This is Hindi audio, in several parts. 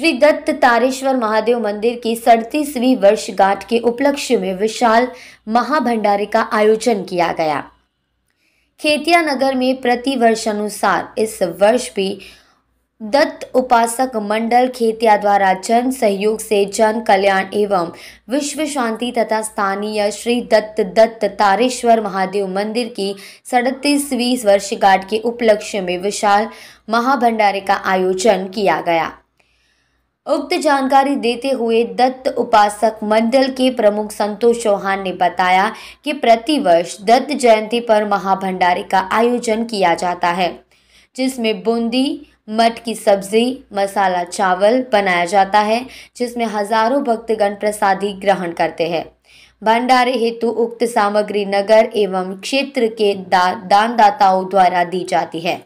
श्री दत्त तारेश्वर महादेव मंदिर की सड़तीसवीं वर्षगांठ के उपलक्ष्य में विशाल महाभंडारे का आयोजन किया गया खेतिया नगर में प्रति वर्ष अनुसार इस वर्ष भी दत्त उपासक मंडल खेतिया द्वारा जन सहयोग से जन कल्याण एवं विश्व शांति तथा स्थानीय श्री दत्त दत्त तारेश्वर महादेव मंदिर की सड़तीसवीं वर्षगांठ के उपलक्ष्य में विशाल महाभंडारे का आयोजन किया गया उक्त जानकारी देते हुए दत्त उपासक मंडल के प्रमुख संतोष चौहान ने बताया कि प्रतिवर्ष दत्त जयंती पर महाभंडारे का आयोजन किया जाता है जिसमें बूंदी मठ की सब्जी मसाला चावल बनाया जाता है जिसमें हजारों भक्तगण प्रसादी ग्रहण करते हैं भंडारे हेतु उक्त सामग्री नगर एवं क्षेत्र के दा, दानदाताओं द्वारा दी जाती है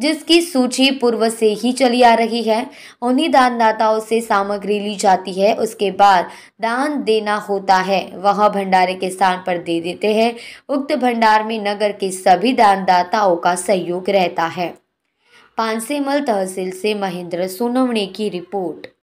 जिसकी सूची पूर्व से ही चली आ रही है उन्हीं दानदाताओं से सामग्री ली जाती है उसके बाद दान देना होता है वह भंडारे के स्थान पर दे देते हैं उक्त भंडार में नगर के सभी दानदाताओं का सहयोग रहता है पानसेमल तहसील से महेंद्र सोनवणे की रिपोर्ट